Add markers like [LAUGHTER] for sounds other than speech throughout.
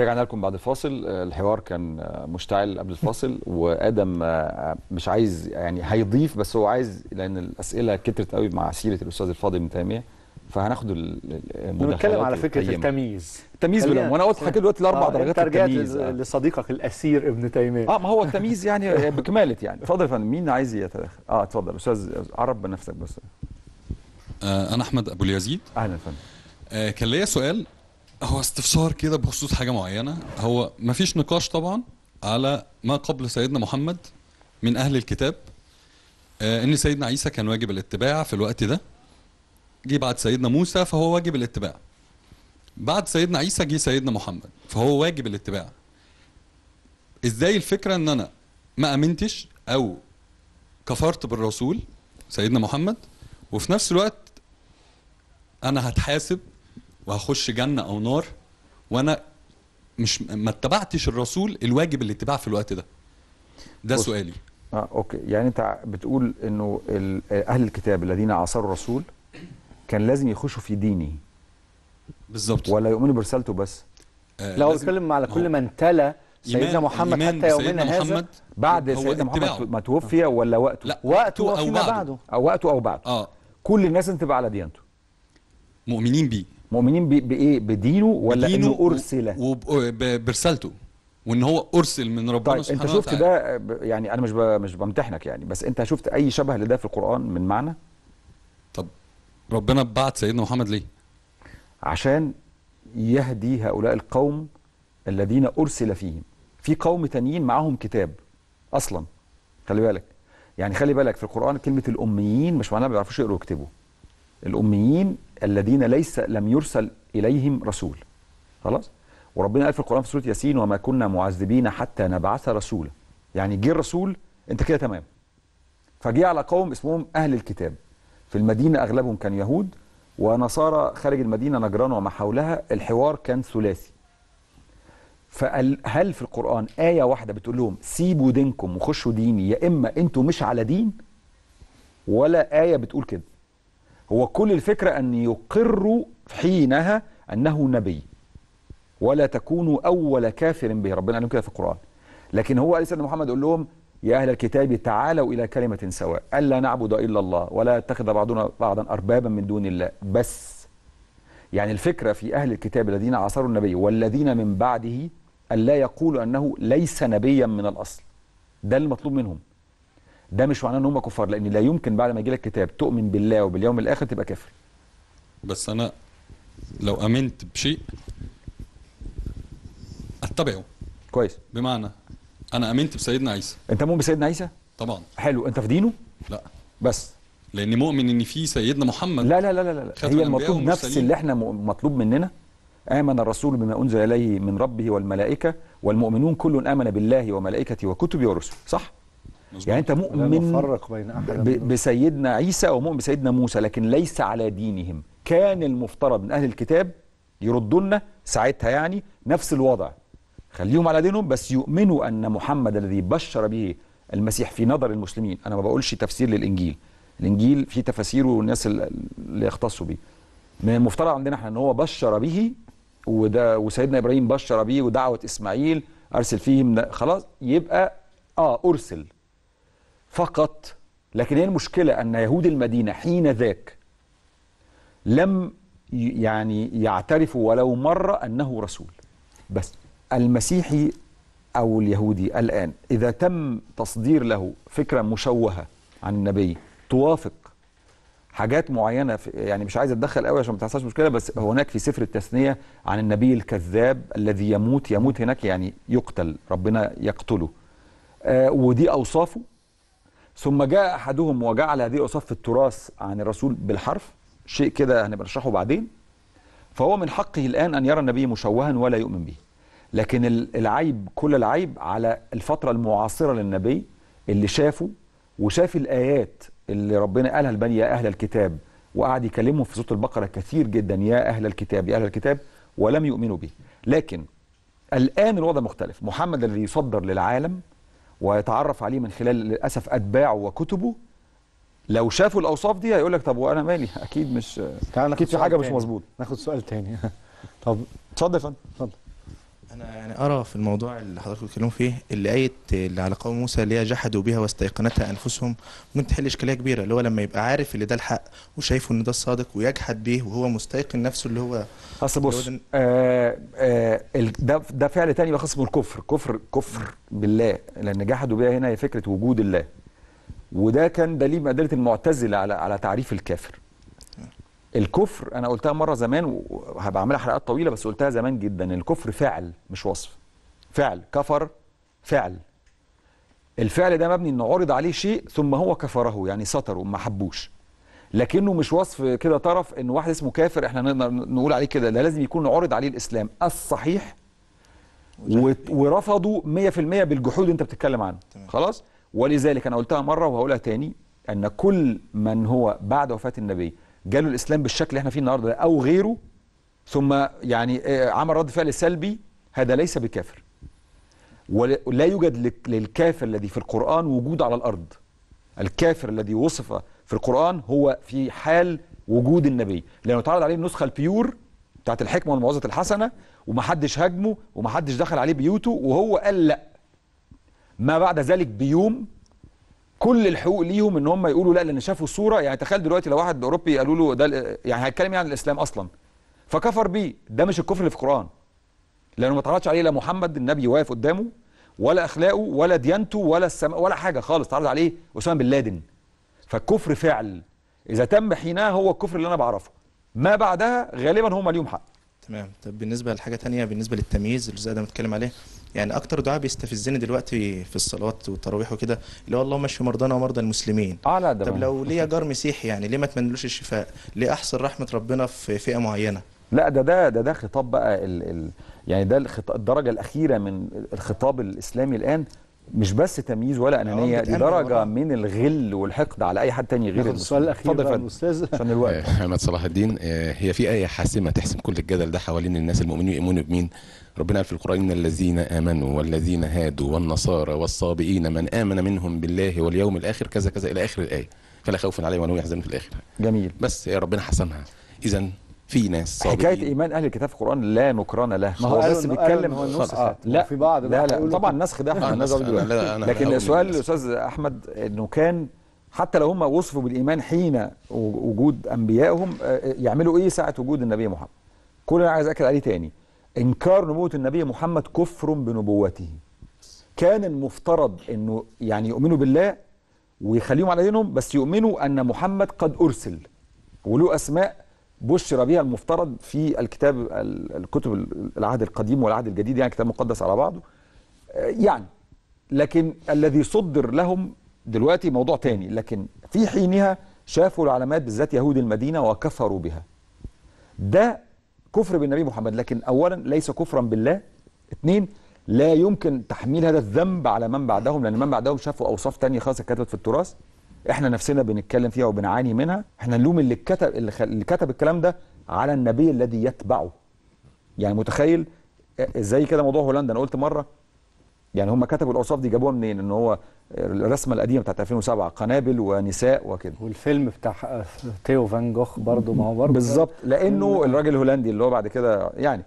رجعنا لكم بعد الفاصل آه، الحوار كان آه، مشتعل قبل الفاصل وادم آه، مش عايز يعني هيضيف بس هو عايز لان الاسئله كترت قوي مع سيره الاستاذ الفاضل من تيميه فهناخد المداخلات بنتكلم على فكره التمييز التمييز, التمييز بلا وانا قلت حكيت دلوقتي الاربع آه درجات التمييز لصديقك الاسير ابن تيميه اه ما هو التمييز يعني [LAUGHS] بكماله يعني اتفضل يا فندم مين عايز يتدخل اه اتفضل استاذ عرب بنفسك بس آه انا احمد ابو اليزيد اهلا يا فندم آه كان ليا سؤال هو استفسار كده بخصوص حاجة معينة هو مفيش نقاش طبعا على ما قبل سيدنا محمد من أهل الكتاب آه، إن سيدنا عيسى كان واجب الاتباع في الوقت ده جه بعد سيدنا موسى فهو واجب الاتباع بعد سيدنا عيسى جه سيدنا محمد فهو واجب الاتباع ازاي الفكرة ان انا ما امنتش او كفرت بالرسول سيدنا محمد وفي نفس الوقت انا هتحاسب وهخش جنه او نار وانا مش ما اتبعتش الرسول الواجب الاتباع في الوقت ده ده بص. سؤالي اه اوكي يعني انت بتقول انه اهل الكتاب الذين عاصروا الرسول كان لازم يخشوا في دينه بالظبط ولا يؤمنوا برسالته بس آه لو اتكلم على كل من تلا سيدنا محمد حتى يومنا هذا محمد بعد سيدنا محمد ما توفي ولا وقته لا وقته او بعده. بعده او وقته او بعده اه كل الناس انتبه على ديانته مؤمنين بيه مؤمنين بايه بدينه ولا بدينه انه ارسل وبرسالته وان هو ارسل من ربنا طيب سبحانه وتعالى انت شفت ده يعني انا مش مش بمتحنك يعني بس انت شفت اي شبه لده في القران من معنى طب ربنا بعت سيدنا محمد ليه عشان يهدي هؤلاء القوم الذين ارسل فيهم في قوم تانيين معاهم كتاب اصلا خلي بالك يعني خلي بالك في القران كلمه الاميين مش معناها ما بيعرفوش يقروا ويكتبوا الأميين الذين ليس لم يرسل إليهم رسول خلاص وربنا قال في القرآن في سورة ياسين وما كنا معذبين حتى نبعث رسولا يعني جه الرسول أنت كده تمام فجه على قوم اسمهم أهل الكتاب في المدينة أغلبهم كان يهود ونصارى خارج المدينة نجران وما حولها الحوار كان ثلاثي فهل في القرآن آية واحدة بتقول لهم سيبوا دينكم وخشوا ديني يا إما أنتوا مش على دين ولا آية بتقول كده هو كل الفكرة أن يقروا حينها أنه نبي ولا تكونوا أول كافر به ربنا قال كده في القرآن لكن هو قال سيدنا محمد قال لهم يا أهل الكتاب تعالوا إلى كلمة سواء ألا نعبد إلا الله ولا يتخذ بعضنا بعضا أربابا من دون الله بس يعني الفكرة في أهل الكتاب الذين عاصروا النبي والذين من بعده ألا يقولوا أنه ليس نبيا من الأصل ده المطلوب منهم ده مش معناه ان هم كفار لان لا يمكن بعد ما يجي لك كتاب تؤمن بالله وباليوم الاخر تبقى كافر بس انا لو امنت بشيء اتبعه كويس بمعنى انا امنت بسيدنا عيسى انت مؤمن بسيدنا عيسى طبعا حلو انت في دينه لا بس لاني مؤمن ان في سيدنا محمد لا لا لا لا, لا. هي المطلوب نفس اللي احنا مطلوب مننا آمن الرسول بما أنزل إليه من ربه والملائكة والمؤمنون كل آمن بالله وملائكته وكتبه ورسله صح؟ مزبوط. يعني انت مؤمن بين ب... بسيدنا عيسى ومؤمن بسيدنا موسى لكن ليس على دينهم كان المفترض من اهل الكتاب يردوا لنا ساعتها يعني نفس الوضع خليهم على دينهم بس يؤمنوا ان محمد الذي بشر به المسيح في نظر المسلمين انا ما بقولش تفسير للانجيل الانجيل فيه تفاسيره والناس اللي يختصوا به من المفترض عندنا احنا ان هو بشر به وده وسيدنا ابراهيم بشر به ودعوه اسماعيل ارسل فيهم خلاص يبقى اه ارسل فقط لكن هي المشكلة أن يهود المدينة حين ذاك لم يعني يعترفوا ولو مرة أنه رسول بس المسيحي أو اليهودي الآن إذا تم تصدير له فكرة مشوهة عن النبي توافق حاجات معينه في يعني مش عايز اتدخل قوي عشان ما تحصلش مشكله بس هناك في سفر التثنيه عن النبي الكذاب الذي يموت يموت هناك يعني يقتل ربنا يقتله آه ودي اوصافه ثم جاء أحدهم وجعل هذه اصف التراث عن الرسول بالحرف شيء كده هنبقى نشرحه بعدين فهو من حقه الآن أن يرى النبي مشوها ولا يؤمن به لكن العيب كل العيب على الفترة المعاصرة للنبي اللي شافه وشاف الآيات اللي ربنا قالها لبني يا أهل الكتاب وقعد يكلمهم في سورة البقرة كثير جدا يا أهل الكتاب يا أهل الكتاب ولم يؤمنوا به لكن الآن الوضع مختلف محمد الذي يصدر للعالم ويتعرف عليه من خلال للاسف اتباعه وكتبه لو شافوا الاوصاف دي هيقول لك طب وانا مالي [LAUGHS] اكيد مش اكيد في حاجه مش مظبوطه ناخد سؤال تاني [LAUGHS] طب اتفضل يا فندم اتفضل انا يعني ارى في الموضوع اللي حضرتك بتتكلموا فيه اللي ايه اللي على قوم موسى اللي هي جحدوا بها واستيقنتها انفسهم ممكن تحل اشكاليه كبيره اللي هو لما يبقى عارف اللي ده الحق وشايفه ان ده الصادق ويجحد به وهو مستيقن نفسه اللي هو اصل بص آه، آه، ده, ده فعل تاني بخصم الكفر كفر كفر بالله لان جحدوا بها هنا هي فكره وجود الله وده كان دليل مقدره المعتزله على على تعريف الكافر الكفر انا قلتها مره زمان وهبقى اعملها حلقات طويله بس قلتها زمان جدا الكفر فعل مش وصف فعل كفر فعل الفعل ده مبني انه عرض عليه شيء ثم هو كفره يعني ستره ما حبوش لكنه مش وصف كده طرف ان واحد اسمه كافر احنا نقدر نقول عليه كده ده لازم يكون عرض عليه الاسلام الصحيح ورفضوا 100% بالجحود انت بتتكلم عنه خلاص ولذلك انا قلتها مره وهقولها تاني ان كل من هو بعد وفاه النبي جاله الاسلام بالشكل اللي احنا فيه النهارده او غيره ثم يعني آه، عمل رد فعل سلبي هذا ليس بكافر ولا يوجد للكافر الذي في القرآن وجود على الأرض الكافر الذي وصف في القرآن هو في حال وجود النبي لأنه اتعرض عليه النسخة البيور بتاعت الحكمة والموعظة الحسنة ومحدش هاجمه ومحدش دخل عليه بيوته وهو قال لا ما بعد ذلك بيوم كل الحقوق ليهم ان هم يقولوا لا لان شافوا صوره يعني تخيل دلوقتي لو واحد اوروبي قالوا له ده يعني هيتكلم يعني عن الاسلام اصلا فكفر بيه ده مش الكفر اللي في القران لانه ما اتعرضش عليه لا محمد النبي واقف قدامه ولا اخلاقه ولا ديانته ولا السماء ولا حاجه خالص اتعرض عليه اسامه بن لادن فالكفر فعل اذا تم حينها هو الكفر اللي انا بعرفه ما بعدها غالبا هم ليهم حق تمام طب بالنسبه لحاجه ثانيه بالنسبه للتمييز اللي زي ده متكلم عليه يعني اكتر دعاء بيستفزني دلوقتي في الصلوات والتراويح وكده اللي هو اللهم اشف مرضانا ومرضى المسلمين اه لا ده طب لو ليا جار مسيحي يعني ليه ما اتمنلوش الشفاء ليه احصل رحمه ربنا في فئه معينه لا ده ده ده ده خطاب بقى ال ال يعني ده الخطاب الدرجه الاخيره من الخطاب الاسلامي الان مش بس تمييز ولا انانيه دي درجه من الغل والحقد على اي حد تاني غير السؤال الاخير يا الاستاذ عشان الوقت محمد آه، صلاح الدين آه، هي في ايه حاسمه تحسم كل الجدل ده حوالين الناس المؤمنين يؤمنوا بمين ربنا قال في القران الذين امنوا والذين هادوا والنصارى والصابئين من امن منهم بالله واليوم الاخر كذا كذا الى اخر الايه فلا خوف عليهم ولا هم يحزنون في الاخر جميل بس ربنا حسمها اذا في ناس صابرين حكايه ايمان اهل الكتاب في القران لا نكران له ما هو بس بيتكلم هو نص النص لا في بعض لا لا طبعا النسخ ده احنا دلوقتي لكن السؤال الاستاذ احمد انه كان حتى لو هم وصفوا بالايمان حين وجود انبيائهم آه، آه، يعملوا ايه ساعه وجود النبي محمد كل انا عايز اكد عليه تاني انكار نبوه النبي محمد كفر بنبوته كان المفترض انه يعني يؤمنوا بالله ويخليهم على دينهم بس يؤمنوا ان محمد قد ارسل ولو اسماء بشر بها المفترض في الكتاب الكتب العهد القديم والعهد الجديد يعني كتاب مقدس على بعضه آه، يعني لكن الذي صدر لهم دلوقتي موضوع تاني لكن في حينها شافوا العلامات بالذات يهود المدينة وكفروا بها ده كفر بالنبي محمد لكن أولا ليس كفرا بالله اثنين لا يمكن تحميل هذا الذنب على من بعدهم لأن من بعدهم شافوا أوصاف تانية خاصة اتكتبت في التراث احنا نفسنا بنتكلم فيها وبنعاني منها احنا نلوم اللي كتب اللي كتب الكلام ده على النبي الذي يتبعه يعني متخيل ازاي كده موضوع هولندا انا قلت مره يعني هم كتبوا الاوصاف دي جابوها منين ان هو الرسمه القديمه بتاعت 2007 قنابل ونساء وكده والفيلم بتاع تيو فان جوخ برضه ما هو برضه بالظبط لانه الراجل الهولندي اللي هو بعد كده يعني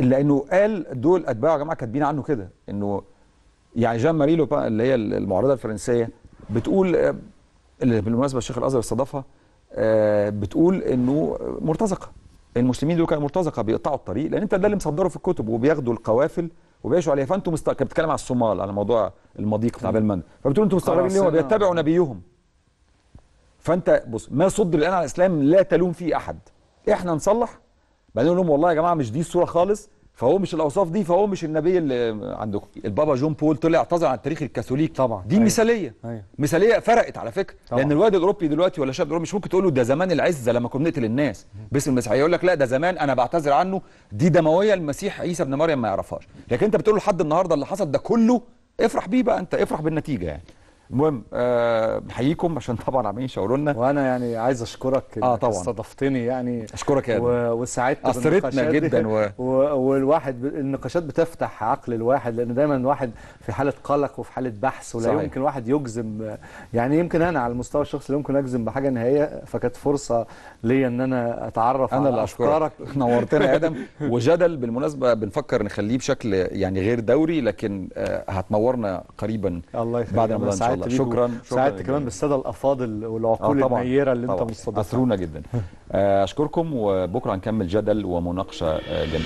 لانه قال دول اتباعه يا جماعه كاتبين عنه كده انه يعني جان لوبان اللي هي المعارضه الفرنسيه بتقول آه، اللي بالمناسبه الشيخ الازهر استضافها آه، بتقول انه مرتزقه المسلمين دول كانوا مرتزقه بيقطعوا الطريق لان انت ده اللي مصدره في الكتب وبياخدوا القوافل وبيعيشوا عليها فانتم مست... كانت بتتكلم على الصومال على موضوع المضيق بتاع بالمند فبتقول انتم مستغربين ليه بيتبعوا نبيهم فانت بص ما صد الان على الاسلام لا تلوم فيه احد احنا نصلح بعدين نقول لهم والله يا جماعه مش دي الصوره خالص فهو مش الاوصاف دي فهو مش النبي اللي عندكم البابا جون بول طلع اعتذر عن التاريخ الكاثوليك طبعا دي أيوة. مثاليه أيوة. مثاليه فرقت على فكره طبعا. لان الواد الاوروبي دلوقتي ولا شاب الاوروبي مش ممكن تقول له ده زمان العزه لما كنا بنقتل الناس باسم المسيحيه يقول لك لا ده زمان انا بعتذر عنه دي دمويه المسيح عيسى ابن مريم ما يعرفهاش لكن انت بتقول له لحد النهارده اللي حصل ده كله افرح بيه بقى انت افرح بالنتيجه يعني المهم آه، بحييكم عشان طبعا عاملين يشاوروا لنا وانا يعني عايز اشكرك اه طبعا استضفتني يعني اشكرك يا و... وسعدت اثرتنا جدا و... [LAUGHS] و... والواحد ب... النقاشات بتفتح عقل الواحد لان دايما الواحد في حاله قلق وفي حاله بحث ولا صحيح. يمكن الواحد يجزم يعني يمكن انا على المستوى الشخصي لا يمكن اجزم بحاجه نهائيه فكانت فرصه ليا ان انا اتعرف انا اللي اشكرك [LAUGHS] نورتنا يا [LAUGHS] ادم وجدل بالمناسبه بنفكر نخليه بشكل يعني غير دوري لكن آه، هتنورنا قريبا الله يخليك بعد رمضان الله شكرا سعدت كمان بالساده الافاضل والعقول آه النيره اللي طبعًا. انت مستضيفها اثرونا جدا آه، اشكركم وبكره هنكمل جدل ومناقشه آه، جميله